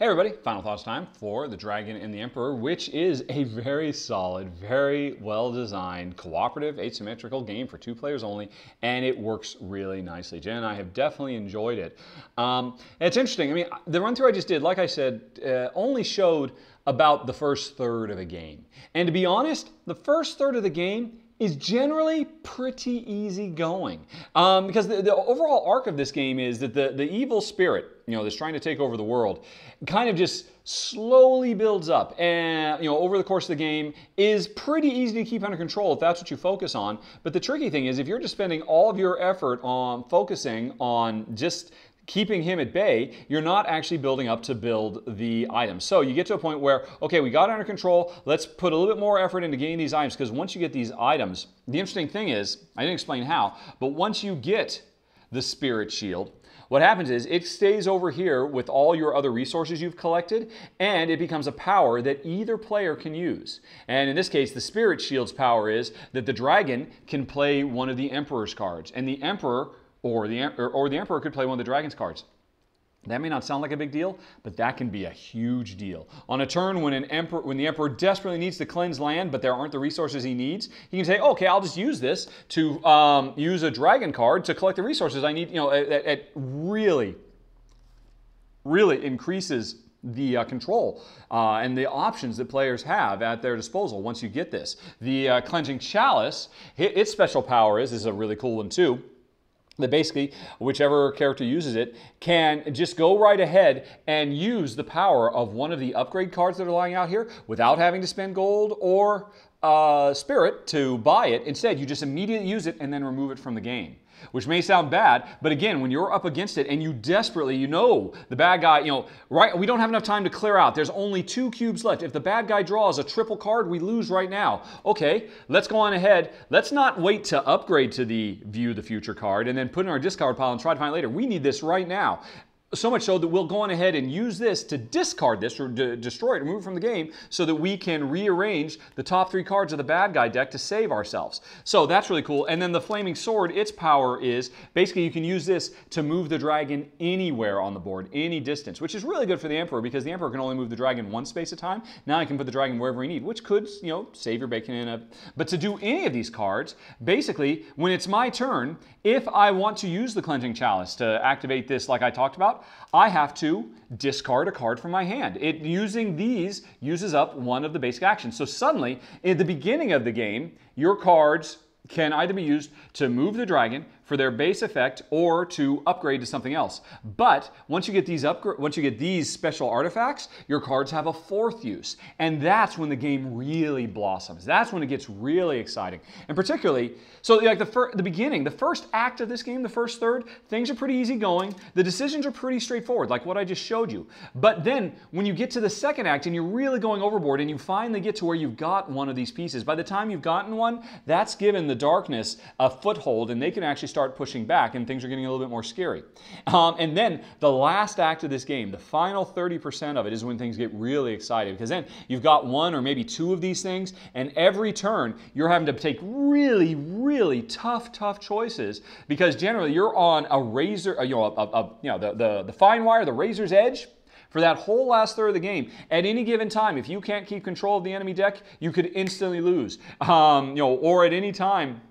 Hey everybody, final thoughts time for The Dragon and the Emperor, which is a very solid, very well designed, cooperative, asymmetrical game for two players only, and it works really nicely. Jen and I have definitely enjoyed it. Um, it's interesting. I mean, the run through I just did, like I said, uh, only showed about the first third of a game. And to be honest, the first third of the game is generally pretty easygoing. Um, because the, the, overall arc of this game is that the, the evil spirit, you know, that's trying to take over the world, kind of just slowly builds up and, you know, over the course of the game is pretty easy to keep under control if that's what you focus on. But the tricky thing is if you're just spending all of your effort on focusing on just keeping him at bay, you're not actually building up to build the items. So you get to a point where, okay, we got under control. Let's put a little bit more effort into getting these items because once you get these items, the interesting thing is, I didn't explain how, but once you get the spirit shield, what happens is it stays over here with all your other resources you've collected, and it becomes a power that either player can use. And in this case, the Spirit Shield's power is that the dragon can play one of the Emperor's cards, and the Emperor or the, or, or the Emperor could play one of the Dragon's cards. That may not sound like a big deal, but that can be a huge deal. On a turn when an emperor when the emperor desperately needs to cleanse land, but there aren't the resources he needs, he can say, "Okay, I'll just use this to um, use a dragon card to collect the resources I need." You know, it, really, really increases the uh, control uh, and the options that players have at their disposal once you get this. The uh, cleansing chalice, its special power is is a really cool one too that basically whichever character uses it can just go right ahead and use the power of one of the upgrade cards that are lying out here without having to spend gold or uh, spirit to buy it. Instead, you just immediately use it and then remove it from the game which may sound bad, but again, when you're up against it and you desperately, you know, the bad guy, you know, right, we don't have enough time to clear out. There's only two cubes left. If the bad guy draws a triple card, we lose right now. Okay, let's go on ahead. Let's not wait to upgrade to the view the future card and then put in our discard pile and try to find later. We need this right now. So much so that we'll go on ahead and use this to discard this or destroy it, remove it from the game, so that we can rearrange the top three cards of the bad guy deck to save ourselves. So that's really cool. And then the Flaming Sword, its power is basically you can use this to move the dragon anywhere on the board, any distance, which is really good for the Emperor because the Emperor can only move the dragon one space at a time. Now I can put the dragon wherever he need, which could, you know, save your bacon in a... But to do any of these cards, basically, when it's my turn, if I want to use the Cleansing Chalice to activate this like I talked about, I have to discard a card from my hand. It using these uses up one of the basic actions. So suddenly, at the beginning of the game, your cards can either be used to move the dragon, for their base effect or to upgrade to something else. But once you get these upgrade, once you get these special artifacts, your cards have a fourth use, and that's when the game really blossoms. That's when it gets really exciting, and particularly so like the the beginning, the first act of this game, the first third, things are pretty easy going. The decisions are pretty straightforward, like what I just showed you. But then when you get to the second act and you're really going overboard, and you finally get to where you've got one of these pieces, by the time you've gotten one, that's given the darkness a foothold, and they can actually start start pushing back and things are getting a little bit more scary. Um, and then the last act of this game, the final 30% of it is when things get really exciting because then you've got one or maybe two of these things and every turn you're having to take really, really tough, tough choices because generally you're on a razor, uh, you know, a, a, you know the, the, the fine wire, the razor's edge for that whole last third of the game. At any given time, if you can't keep control of the enemy deck, you could instantly lose. Um, you know, or at any time,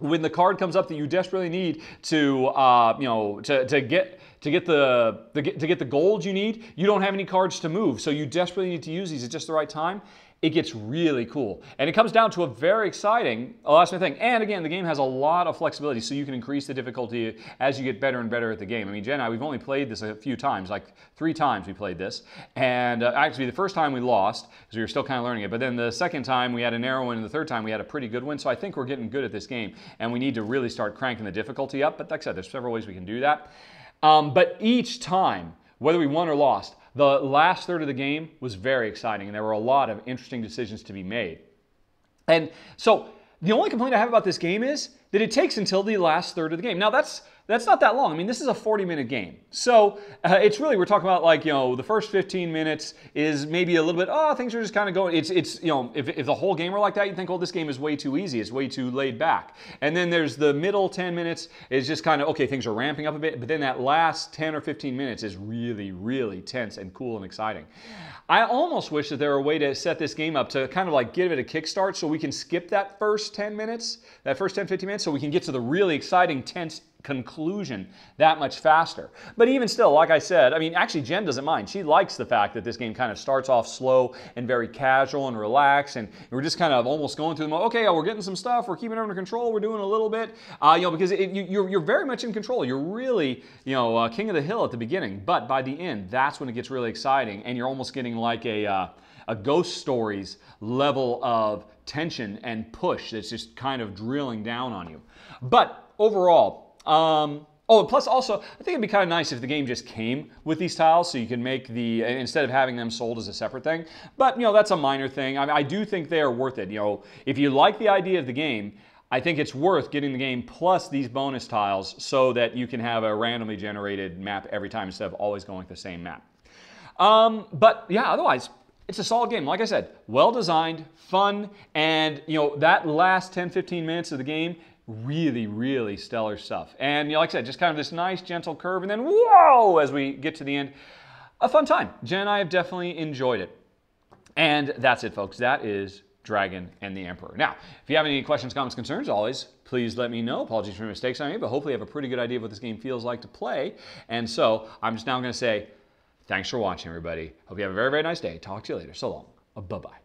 when the card comes up that you desperately need to uh, you know to, to get to get the, the to get the gold you need you don't have any cards to move so you desperately need to use these at just the right time it gets really cool. And it comes down to a very exciting last thing. And again, the game has a lot of flexibility, so you can increase the difficulty as you get better and better at the game. I mean, Jen and I, we've only played this a few times, like three times we played this. And uh, actually, the first time we lost, because we were still kind of learning it. But then the second time we had a narrow win, and the third time we had a pretty good win. So I think we're getting good at this game, and we need to really start cranking the difficulty up. But like I said, there's several ways we can do that. Um, but each time, whether we won or lost, the last third of the game was very exciting, and there were a lot of interesting decisions to be made. And so the only complaint I have about this game is that it takes until the last third of the game. Now that's that's not that long. I mean, this is a 40-minute game, so uh, it's really we're talking about like you know the first 15 minutes is maybe a little bit oh things are just kind of going. It's it's you know if, if the whole game were like that, you'd think oh this game is way too easy, it's way too laid back. And then there's the middle 10 minutes is just kind of okay things are ramping up a bit, but then that last 10 or 15 minutes is really really tense and cool and exciting. I almost wish that there were a way to set this game up to kind of like give it a kickstart so we can skip that first 10 minutes, that first 10 15 minutes so we can get to the really exciting, tense conclusion that much faster. But even still, like I said, I mean, actually, Jen doesn't mind. She likes the fact that this game kind of starts off slow and very casual and relaxed, and we're just kind of almost going through the okay, we're getting some stuff, we're keeping it under control, we're doing a little bit, uh, you know, because it, you, are you're, you're very much in control. You're really, you know, uh, king of the hill at the beginning, but by the end, that's when it gets really exciting, and you're almost getting like a uh, a ghost stories level of tension and push that's just kind of drilling down on you. But overall, um, Oh, and plus also, I think it'd be kind of nice if the game just came with these tiles, so you can make the instead of having them sold as a separate thing. But you know, that's a minor thing. I, mean, I do think they are worth it. You know, if you like the idea of the game, I think it's worth getting the game plus these bonus tiles so that you can have a randomly generated map every time instead of always going with the same map. Um, but yeah, otherwise, it's a solid game. Like I said, well designed, fun, and you know that last 10, 15 minutes of the game, really, really stellar stuff. And you know, like I said, just kind of this nice, gentle curve, and then whoa, as we get to the end, a fun time. Jen and I have definitely enjoyed it. And that's it, folks. That is Dragon and the Emperor. Now, if you have any questions, comments, concerns, always please let me know. Apologies for mistakes I made, but hopefully you have a pretty good idea of what this game feels like to play. And so I'm just now going to say Thanks for watching, everybody. Hope you have a very, very nice day. Talk to you later. So long. Bye bye.